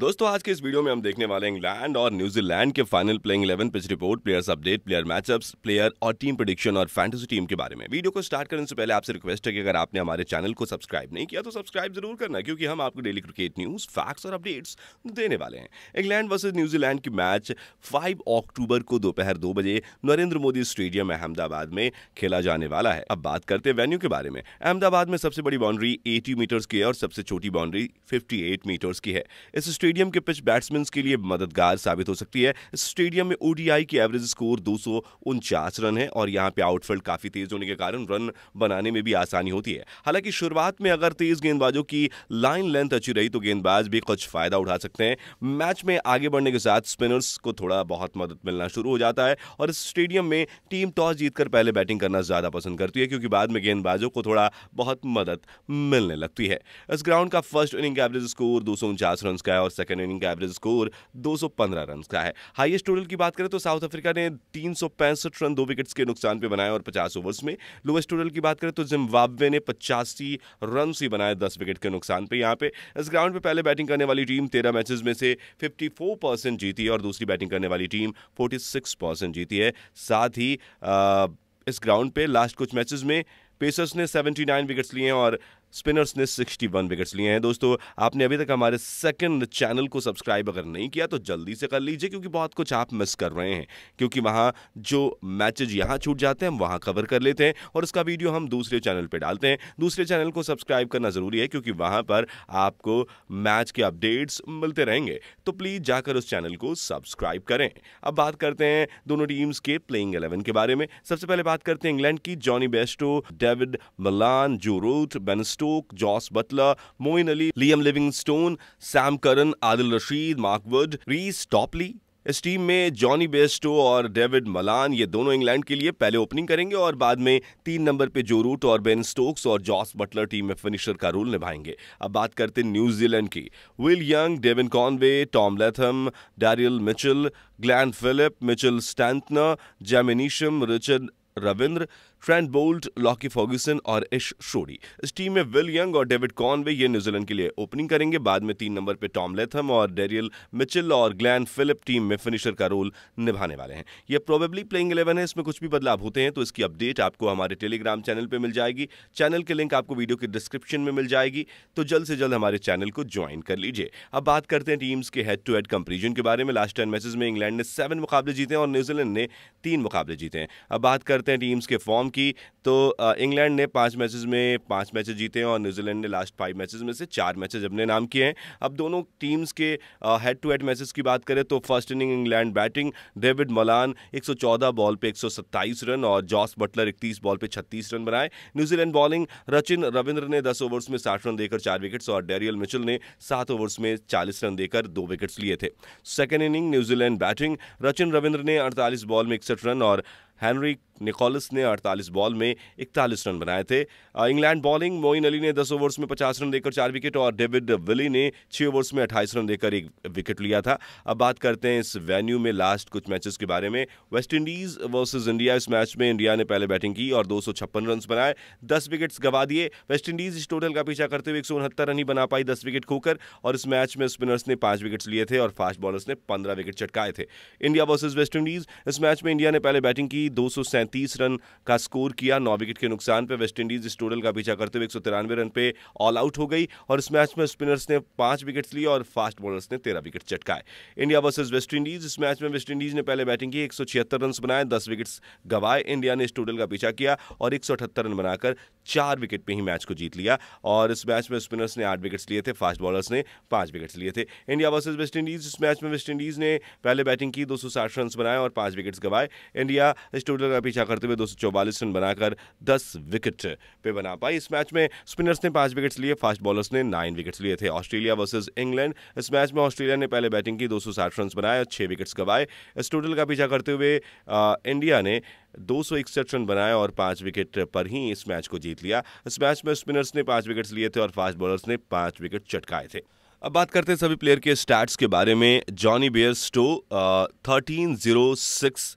दोस्तों आज के इस वीडियो में हम देखने वाले इंग्लैंड और न्यूजीलैंड के final playing 11 pitch report players update player matchups player और टीम प्रोडिक्शन और फैंटेसी टीम के बारे में वीडियो को स्टार्ट करने से पहले आपसे रिक्वेस्ट है कि अगर आपने हमारे चैनल को सब्सक्राइब नहीं किया तो सब्सक्राइब जरूर करना क्योंकि हम आपको डेली क्रिकेट न्यूज फैक्ट्स और अपडेट्स देने वाले हैं इंग्लैंड वर्सेज न्यूजीलैंड की मैच फाइव अक्टूबर को दोपहर दो बजे नरेंद्र मोदी स्टेडियम अहमदाबाद में खेला जाने वाला है अब बात करते हैं वेन्यू के बारे में अहमदाबाद में सबसे बड़ी बाउंड्री एटी मीटर्स की है और सबसे छोटी बाउंड्री फिफ्टी मीटर्स की है इस स्टेडियम के पिच बैट्समैन के लिए मददगार साबित हो सकती है स्टेडियम में ओडीआई की एवरेज स्कोर दो रन है और यहाँ पे आउटफील्ड काफी तेज होने के कारण रन बनाने में भी आसानी होती है हालांकि शुरुआत में अगर तेज गेंदबाजों की लाइन लेंथ अच्छी रही तो गेंदबाज भी कुछ फायदा उठा सकते हैं मैच में आगे बढ़ने के साथ स्पिनर्स को थोड़ा बहुत मदद मिलना शुरू हो जाता है और इस स्टेडियम में टीम टॉस जीतकर पहले बैटिंग करना ज्यादा पसंद करती है क्योंकि बाद में गेंदबाजों को थोड़ा बहुत मदद मिलने लगती है इस ग्राउंड का फर्स्ट इनिंग एवरेज स्कोर दो रन का है और सेकंड इनिंग का एवरेज स्कोर 215 रन का है हाईएस्ट टोटल की बात करें तो साउथ अफ्रीका ने तीन रन दो विकेट के नुकसान पर बनाए और पचास ओवर्स में लोएस्ट टोटल की बात करें तो जिम्बाब्वे ने पचासी रन ही बनाए दस विकेट के नुकसान पर यहाँ पे इस ग्राउंड पर पहले बैटिंग करने वाली टीम तेरह मैचेज में से फिफ्टी परसेंट जीती है और दूसरी बैटिंग करने वाली टीम फोर्टी परसेंट जीती है साथ ही आ, इस ग्राउंड पे लास्ट कुछ मैचेस में पेसर्स ने 79 विकेट्स लिए हैं और स्पिनर्स ने 61 विकेट्स लिए हैं दोस्तों आपने अभी तक हमारे सेकंड चैनल को सब्सक्राइब अगर नहीं किया तो जल्दी से कर लीजिए क्योंकि बहुत कुछ आप मिस कर रहे हैं क्योंकि वहाँ जो मैचेज यहाँ छूट जाते हैं हम वहाँ कवर कर लेते हैं और उसका वीडियो हम दूसरे चैनल पर डालते हैं दूसरे चैनल को सब्सक्राइब करना ज़रूरी है क्योंकि वहाँ पर आपको मैच के अपडेट्स मिलते रहेंगे तो प्लीज़ जाकर उस चैनल को सब्सक्राइब करें अब बात करते हैं दोनों टीम्स के प्लेइंग एलेवन के बारे में सबसे पहले बात करते हैं इंग्लैंड की Jonny Bairstow David Malan Joe Root Ben Stokes Stokes Jos Buttler Moeen Ali Liam Livingstone Sam Curran Adil Rashid Mark Wood Reece Topley इस टीम में जॉनी बेस्टो और डेविड मलान ये दोनों इंग्लैंड के लिए पहले ओपनिंग करेंगे और बाद में तीन नंबर पे जो रूट और बेन स्टोक्स और जॉस बटलर टीम में फिनिशर का रोल निभाएंगे अब बात करते हैं न्यूजीलैंड की Will Young Devon Conway Tom Latham Daryl Mitchell Glenn Phillips Mitchell Santner Jimmy Neesham Richard Ravindra Trent Boult Lockie Ferguson और इश शोरी इस टीम में विल यंग और डेविड कॉनवे ये न्यूजीलैंड के लिए ओपनिंग करेंगे बाद में तीन नंबर पे टॉम लेथम और डेरियल मिचिल और ग्लैन फिलिप टीम में फिनिशर का रोल निभाने वाले हैं ये प्रोबेबली प्लेइंग इलेवन है इसमें कुछ भी बदलाव होते हैं तो इसकी अपडेट आपको हमारे टेलीग्राम चैनल पर मिल जाएगी चैनल की लिंक आपको वीडियो के डिस्क्रिप्शन में मिल जाएगी तो जल्द से जल्द हमारे चैनल को ज्वाइन कर लीजिए अब बात करते हैं टीम्स के हेड टू हेड कंपेरिजन के बारे में लास्ट टेन मैचेज में इंग्लैंड ने सेवन मुकाबले जीते हैं और न्यूजीलैंड ने तीन मुकाबले जीते हैं अब बात करते हैं टीम्स के फॉर्म की तो इंग्लैंड ने पाँच मैचेस में पाँच मैचेस जीते हैं और न्यूजीलैंड ने लास्ट फाइव मैचेस में से चार मैचेस अपने नाम किए हैं अब दोनों टीम्स के हेड टू हेड मैचेस की बात करें तो first inning England batting David Malan 114 ball पे 127 रन और जॉस बटलर 31 बॉल पे 36 रन बनाए न्यूजीलैंड बॉलिंग रचिन रविंद्र ने दस ओवर्स में साठ रन देकर चार विकेट्स और डेरियल मिचल ने सात ओवर्स में चालीस रन देकर दो विकेट्स लिए थे second inning New Zealand batting Rachin Ravindra ने अड़तालीस बॉल में इकसठ रन और हैनरी निकोलस ने 48 बॉल में 41 रन बनाए थे इंग्लैंड बॉलिंग मोइन अली ने 10 ओवर्स में 50 रन देकर चार विकेट और डेविड विली ने 6 ओवर्स में 28 रन देकर एक विकेट लिया था अब बात करते हैं इस वेन्यू में लास्ट कुछ मैचेस के बारे में वेस्ट इंडीज वर्सेज इंडिया इस मैच में इंडिया ने पहले बैटिंग की और दो रन बनाए दस विकेट्स गवा दिए वेस्ट इंडीज इस टोटल का पीछा करते हुए एक रन ही बना पाई दस विकेट खोकर और इस मैच में स्पिनर्स ने पांच विकेट्स लिए थे और फास्ट बॉलर्स ने पंद्रह विकेट चटकाए थे इंडिया वर्सेज वेस्ट इंडीज इस मैच में इंडिया ने पहले बैटिंग की दो रन का स्कोर किया नौ विकेट के नुकसान पर वेस्टइंडीज इस टोटल का पीछा करते हुए एक रन पे ऑल आउट हो गई और इस मैच में स्पिनर्स ने पांच विकेट्स लिए और फास्ट बॉलर्स ने तेरह विकेट चटकाए इंडिया वर्सेज वेस्टइंडीज इस मैच में वेस्टइंडीज ने पहले बैटिंग की एक रन बनाए दस विकेट्स गवाए इंडिया ने इस टोटल का पीछा किया और एक रन बनाकर चार विकेट पे ही मैच को जीत लिया और इस मैच में स्पिनर्स ने आठ विकेट्स लिए थे फास्ट बॉलर्स ने पांच विकेट्स लिए थे इंडिया वर्सेज वेस्टइंडीज इस मैच में वेस्टइंडीज ने पहले बैटिंग की 260 रन बनाए और पांच विकेट्स गवाए इंडिया इस टोटल का पीछा करते हुए दो रन बनाकर दस विकेट पे बना पाई इस मैच में स्पिनर्स ने पांच विकेट्स लिए फास्ट बॉलर्स ने नाइन विकेट्स लिए थे ऑस्ट्रेलिया वर्सेज इंग्लैंड इस मैच में ऑस्ट्रेलिया ने पहले बैटिंग की दो रन बनाए और छह विकेट्स गवाए इस टोटल का पीछा करते हुए इंडिया ने दो रन बनाए और पांच विकेट पर ही इस मैच को जीत लिया इस मैच में स्पिनर्स ने पांच विकेट्स लिए थे और फास्ट बॉलर्स ने पांच विकेट चटकाए थे अब बात करते हैं सभी प्लेयर के स्टैट्स के बारे में Jonny Bairstow thirteen zero six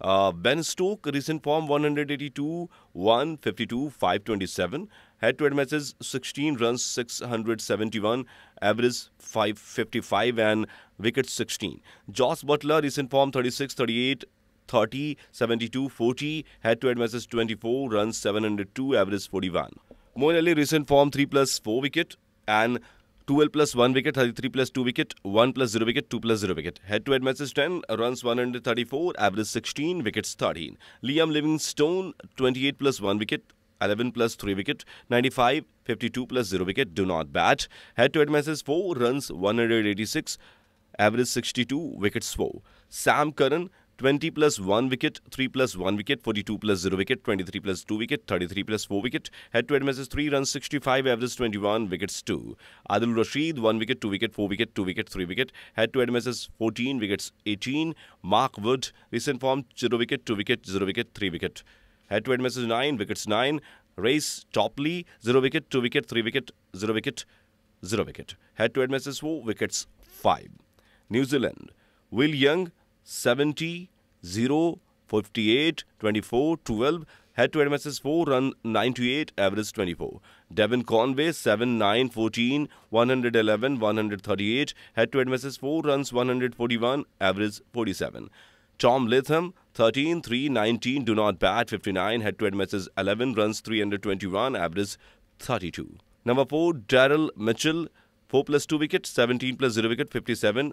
Uh, ben Stoke, recent form 182, 152, 527. Head to head matches 16 runs, 671, average 555, and wickets 16. Joss Butler, recent form 36, 38, 30, 72, 40. Head to head matches 24 runs, 702, average 41. Moin Ali, recent form 3 plus 4 wicket and 12 plus 1 wicket, 33 plus 2 wicket, 1 plus 0 wicket, 2 plus 0 wicket. Head to head matches 10, runs 134, average 16, wickets 13. Liam Livingstone, 28 plus 1 wicket, 11 plus 3 wicket, 95, 52 plus 0 wicket, do not bat. Head to head matches 4, runs 186, average 62, wickets 4. Sam Curran, 20 plus 1 wicket, 3 plus 1 wicket, 42 plus 0 wicket, 23 plus 2 wicket, 33 plus 4 wicket, head to head matches 3 runs 65, average 21, wickets 2. Adil Rashid 1 wicket, 2 wicket, 4 wicket, 2 wicket, 3 wicket, head to head matches 14, wickets 18. Mark Wood, recent form 0 wicket, 2 wicket, 0 wicket, 3 wicket. Head to head matches 9, wickets 9. Race Topley 0 wicket, 2 wicket, 3 wicket, 0 wicket, 0 wicket. Head to head matches 4, wickets 5. New Zealand. Will Young 70 0 58 24 12 head to head matches 4 run 98 average 24 devin conway 7 9 14 111 138 head to head matches 4 runs 141 average 47 tom latham 13 3 19 do not bat 59 head to head matches 11 runs 321 average 32 number 4 daryl mitchell 4 plus 2 wicket 17 plus 0 wicket 57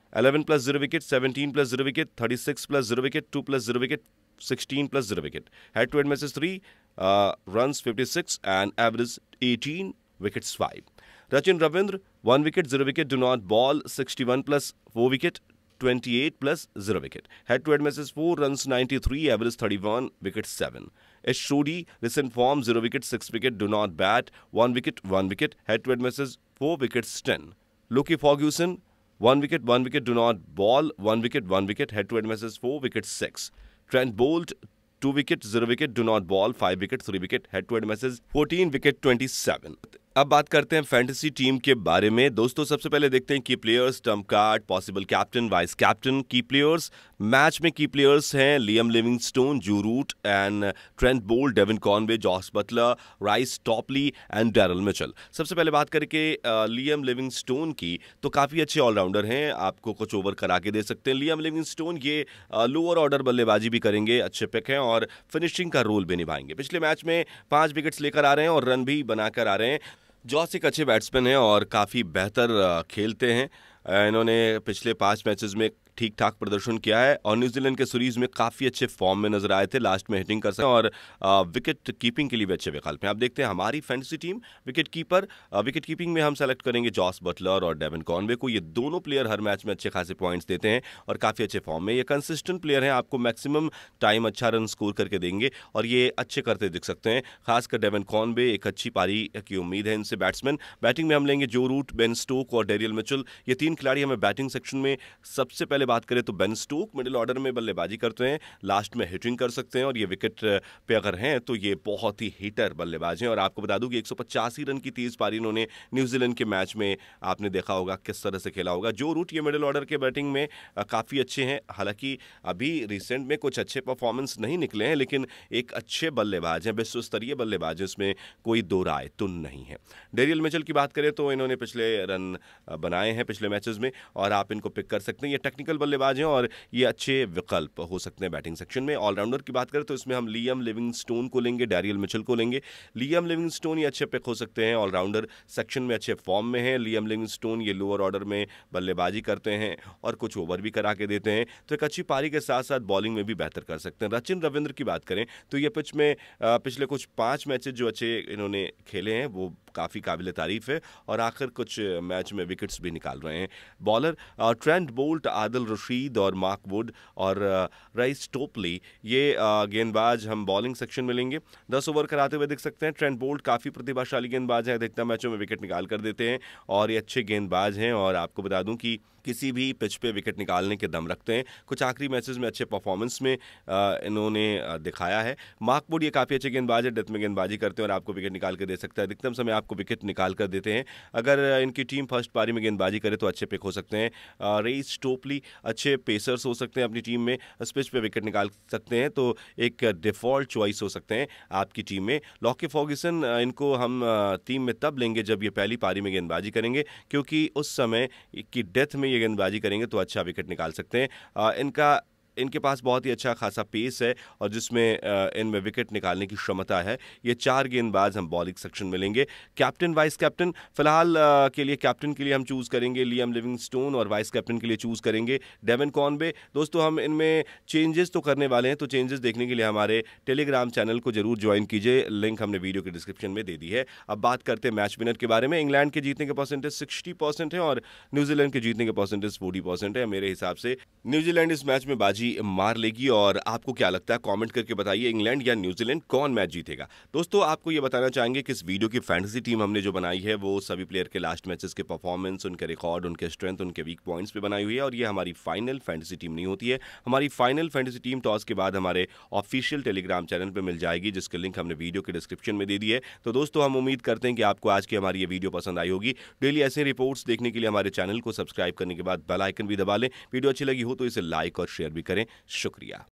11 plus 0 wicket, 17 plus 0 wicket, 36 plus 0 wicket, 2 plus 0 wicket, 16 plus 0 wicket. Head to head matches 3, uh, runs 56 and average 18, wickets 5. Rachin Ravindra, 1 wicket, 0 wicket, do not ball, 61 plus 4 wicket, 28 plus 0 wicket. Head to head matches 4, runs 93, average 31, wicket 7. Ashodi, recent form 0 wicket, 6 wicket, do not bat, 1 wicket, 1 wicket, head to head matches 4 wickets 10. Loki Ferguson, one wicket one wicket do not bowl one wicket one wicket head to head matches four wicket six Trent Boult two wicket zero wicket do not bowl five wicket three wicket head to head matches fourteen wicket twenty seven अब बात करते हैं fantasy team के बारे में दोस्तों सबसे पहले देखते हैं की players trump card possible captain vice captain की प्लेयर्स मैच में की प्लेयर्स हैं Liam Livingstone Joe Root and Trent Boult Devon Conway Jos Buttler Reece Topley and Daryl Mitchell सबसे पहले बात करके लियम लिविंगस्टोन की तो काफ़ी अच्छे ऑलराउंडर हैं आपको कुछ ओवर करा के दे सकते हैं लियम लिविंगस्टोन ये लोअर ऑर्डर बल्लेबाजी भी करेंगे अच्छे पिक हैं और फिनिशिंग का रोल भी निभाएंगे पिछले मैच में पाँच विकेट्स लेकर आ रहे हैं और रन भी बनाकर आ रहे हैं जॉस एक अच्छे बैट्समैन हैं और काफ़ी बेहतर खेलते हैं इन्होंने पिछले पाँच मैचेस में ठीक ठाक प्रदर्शन किया है और न्यूजीलैंड के सीरीज में काफ़ी अच्छे फॉर्म में नजर आए थे लास्ट में हिटिंग कर हैं और विकेट कीपिंग के लिए भी अच्छे विकल्प हैं आप देखते हैं हमारी fantasy team wicket keeper wicket keeping में हम सेलेक्ट करेंगे जॉस बटलर और डेवन कॉनवे को ये दोनों प्लेयर हर मैच में अच्छे खासे पॉइंट्स देते हैं और काफ़ी अच्छे फॉर्म में ये कंसिस्टेंट प्लेयर हैं आपको मैक्सिमम टाइम अच्छा रन स्कोर करके देंगे और ये अच्छे करते दिख सकते हैं खासकर डेवन कॉनवे एक अच्छी पारी की उम्मीद है इनसे बैट्समैन बैटिंग में हम लेंगे जो रूट बेन स्टोक और डेरियल मिचुल ये तीन खिलाड़ी हमें बैटिंग सेक्शन में सबसे पहले बात करें तो बेन स्टोक मिडिल ऑर्डर में बल्लेबाजी करते हैं लास्ट में हिटिंग कर सकते हैं और ये विकेट पे अगर हैं तो ये बहुत ही हिटर बल्लेबाज हैं और आपको बता दूं कि एक रन की तेज पारी इन्होंने न्यूजीलैंड के मैच में आपने देखा होगा किस तरह से खेला होगा जो रूट ये मिडिल ऑर्डर के बैटिंग में काफ़ी अच्छे हैं हालांकि अभी रिसेंट में कुछ अच्छे परफॉर्मेंस नहीं निकले हैं लेकिन एक अच्छे बल्लेबाज हैं विश्व स्तरीय बल्लेबाज हैं इसमें कोई दो राय तुन तो नहीं है डेरियल मिचल की बात करें तो इन्होंने पिछले रन बनाए हैं पिछले मैचेस में और आप इनको पिक कर सकते हैं ये टेक्निकल एकल बल्लेबाज हैं और ये अच्छे विकल्प हो सकते हैं बैटिंग सेक्शन में ऑलराउंडर की बात करें तो इसमें हम लियम लिविंग स्टोन को लेंगे डैरियल मिचल को लेंगे लियम लिविंग स्टोन ये अच्छे पिक हो सकते हैं ऑलराउंडर सेक्शन में अच्छे फॉर्म में हैं लियम लिविंग स्टोन ये लोअर ऑर्डर में बल्लेबाजी करते हैं और कुछ ओवर भी करा के देते हैं तो एक अच्छी पारी के साथ साथ बॉलिंग में भी बेहतर कर सकते हैं रचिन रविंद्र की बात करें तो ये पिच में पिछले कुछ पाँच मैचेज जो अच्छे इन्होंने खेले हैं वो काफ़ी काबिल तारीफ़ है और आखिर कुछ मैच में विकेट्स भी निकाल रहे हैं bowler Trent Boult Adil Rashid और मार्क वुड और राइस टोपली ये गेंदबाज हम बॉलिंग सेक्शन में लेंगे दस ओवर कराते हुए देख सकते हैं ट्रेंट बोल्ट काफ़ी प्रतिभाशाली गेंदबाज हैं अधिकतर मैचों में विकेट निकाल कर देते हैं और ये अच्छे गेंदबाज हैं और आपको बता दूँ कि किसी भी पिच पे विकेट निकालने के दम रखते हैं कुछ आखिरी मैचेस में अच्छे परफॉर्मेंस में इन्होंने दिखाया है माकबुड ये काफ़ी अच्छे गेंदबाज है डेथ में गेंदबाजी करते हैं और आपको विकेट निकाल कर दे सकता है अधिकतम समय आपको विकेट निकाल कर देते हैं अगर इनकी टीम फर्स्ट पारी में गेंदबाजी करे तो अच्छे पिक हो सकते हैं रेस टोपली अच्छे पेसर्स हो सकते हैं अपनी टीम में स्पिच पर विकेट निकाल सकते हैं तो एक डिफॉल्ट चॉइस हो सकते हैं आपकी टीम में लॉकी फॉगिसन इनको हम टीम में तब लेंगे जब ये पहली पारी में गेंदबाजी करेंगे क्योंकि उस समय की डेथ में ये गेंदबाजी करेंगे तो अच्छा विकेट निकाल सकते हैं इनका इनके पास बहुत ही अच्छा खासा पेस है और जिसमें इनमें विकेट निकालने की क्षमता है ये चार गेंदबाज हम बॉलिंग सेक्शन में लेंगे कैप्टन वाइस कैप्टन फिलहाल के लिए कैप्टन के लिए हम चूज़ करेंगे लियम स्टोन और वाइस कैप्टन के लिए चूज़ करेंगे डेवन कॉनबे दोस्तों हम इनमें चेंजेस तो करने वाले हैं तो चेंजेस देखने के लिए हमारे टेलीग्राम चैनल को जरूर ज्वाइन कीजिए लिंक हमने वीडियो के डिस्क्रिप्शन में दे दी है अब बात करते हैं मैच विनर के बारे में इंग्लैंड के जीतने के परसेंटेज सिक्सटी परसेंट है और न्यूजीलैंड के जीतने के परसेंटेज फोर्टी परसेंट है मेरे हिसाब से न्यूजीलैंड इस मैच में बाजी बाजी मार लेगी और आपको क्या लगता है कमेंट करके बताइए इंग्लैंड या न्यूजीलैंड कौन मैच जीतेगा दोस्तों आपको ये बताना चाहेंगे कि इस वीडियो की फैंटेसी टीम हमने जो बनाई है वो सभी प्लेयर के लास्ट मैचेस के परफॉर्मेंस उनके रिकॉर्ड उनके स्ट्रेंथ उनके वीक पॉइंट्स पर बनाई हुई है और ये हमारी फाइनल फैंटेसी टीम नहीं होती है हमारी फाइनल फैंटेसी टीम टॉस के बाद हमारे ऑफिशियल टेलीग्राम चैनल पर मिल जाएगी जिसकी लिंक हमने वीडियो के डिस्क्रिप्शन में दे दी है तो दोस्तों हम उम्मीद करते हैं कि आपको आज की हमारी ये वीडियो पसंद आई होगी डेली ऐसे रिपोर्ट्स देखने के लिए हमारे चैनल को सब्सक्राइब करने के बाद आइकन भी दबा लें वीडियो अच्छी लगी हो तो इसे लाइक और शेयर भी करें शुक्रिया